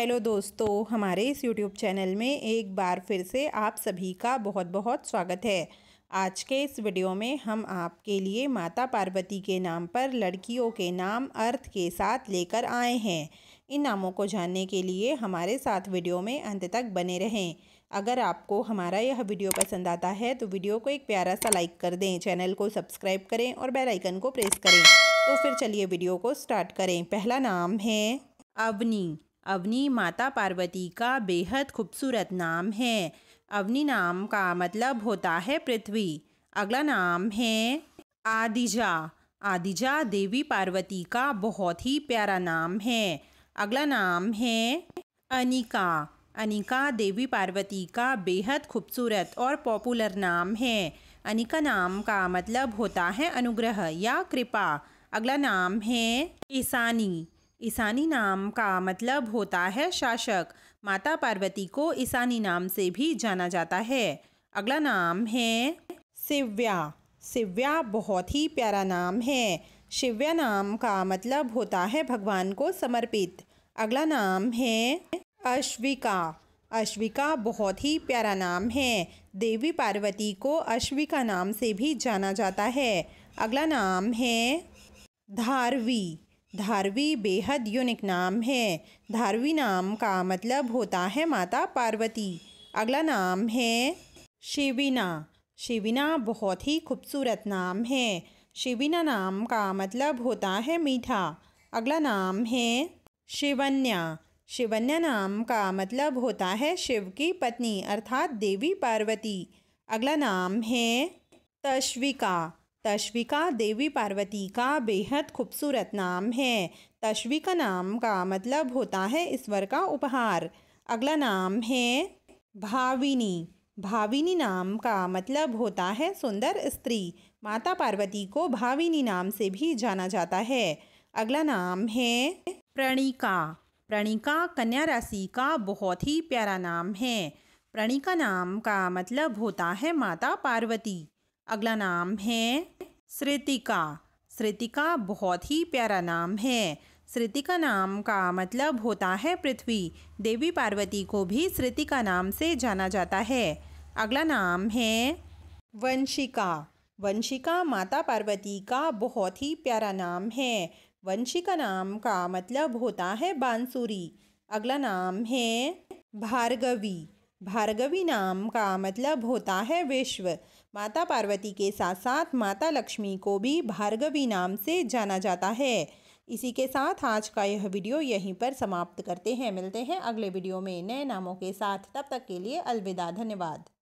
hello दोस्तों हमारे इस यूट्यूब चैनल में एक बार फिर से आप सभी का बहुत बहुत स्वागत है आज के इस वीडियो में हम आपके लिए माता पार्वती के नाम पर लड़कियों के नाम अर्थ के साथ लेकर आए हैं इन नामों को जानने के लिए हमारे साथ वीडियो में अंत तक बने रहें अगर आपको हमारा यह वीडियो पसंद आता है तो वीडियो को एक प्यारा सा लाइक कर दें चैनल को सब्सक्राइब करें और बेल आइकन को प्रेस करें तो फिर चलिए वीडियो को स्टार्ट करें पहला नाम है अवनी अवनी माता पार्वती का बेहद खूबसूरत नाम है अवनी नाम का मतलब होता है पृथ्वी अगला नाम है आदिजा आदिजा देवी पार्वती का बहुत ही प्यारा नाम है अगला नाम है अनिका अनिका देवी पार्वती का बेहद खूबसूरत और पॉपुलर नाम है अनिका नाम का मतलब होता है अनुग्रह या कृपा अगला नाम है ईसानी ईसानी नाम का मतलब होता है शासक माता पार्वती को ईसानी नाम से भी जाना जाता है अगला नाम है शिव्या शिव्या बहुत ही प्यारा नाम है शिव्या नाम का मतलब होता है भगवान को समर्पित अगला नाम है अश्विका अश्विका बहुत ही प्यारा नाम है देवी पार्वती को अश्विका नाम से भी जाना जाता है अगला नाम है धारवी धारवी बेहद यूनिक नाम है धारवी नाम का मतलब होता है माता पार्वती अगला नाम है शिविना शिविना बहुत ही खूबसूरत नाम है शिविना नाम का मतलब होता है मीठा अगला नाम है शिवन्या शिवन्या नाम का मतलब होता है शिव की पत्नी अर्थात देवी पार्वती अगला नाम है तश्विका तश्विका देवी पार्वती का बेहद खूबसूरत नाम है तश्विका नाम का मतलब होता है ईश्वर का उपहार अगला नाम है भाविनी भाविनी नाम का मतलब होता है सुंदर स्त्री माता पार्वती को भाविनी नाम से भी जाना जाता है अगला नाम है प्रणिका प्रणिका कन्या राशि का बहुत ही प्यारा नाम है प्रणिका नाम का मतलब होता है माता पार्वती अगला नाम है श्रितिका श्रितिका बहुत ही प्यारा नाम है श्रितिका नाम का मतलब होता है पृथ्वी देवी पार्वती को भी श्रितिका नाम से जाना जाता है अगला नाम है वंशिका वंशिका माता पार्वती का बहुत ही प्यारा नाम है वंशिका नाम का मतलब होता है बांसुरी अगला नाम है भार्गवी भार्गवी नाम का मतलब होता है विश्व माता पार्वती के साथ साथ माता लक्ष्मी को भी भार्गवी नाम से जाना जाता है इसी के साथ आज का यह वीडियो यहीं पर समाप्त करते हैं मिलते हैं अगले वीडियो में नए नामों के साथ तब तक के लिए अलविदा धन्यवाद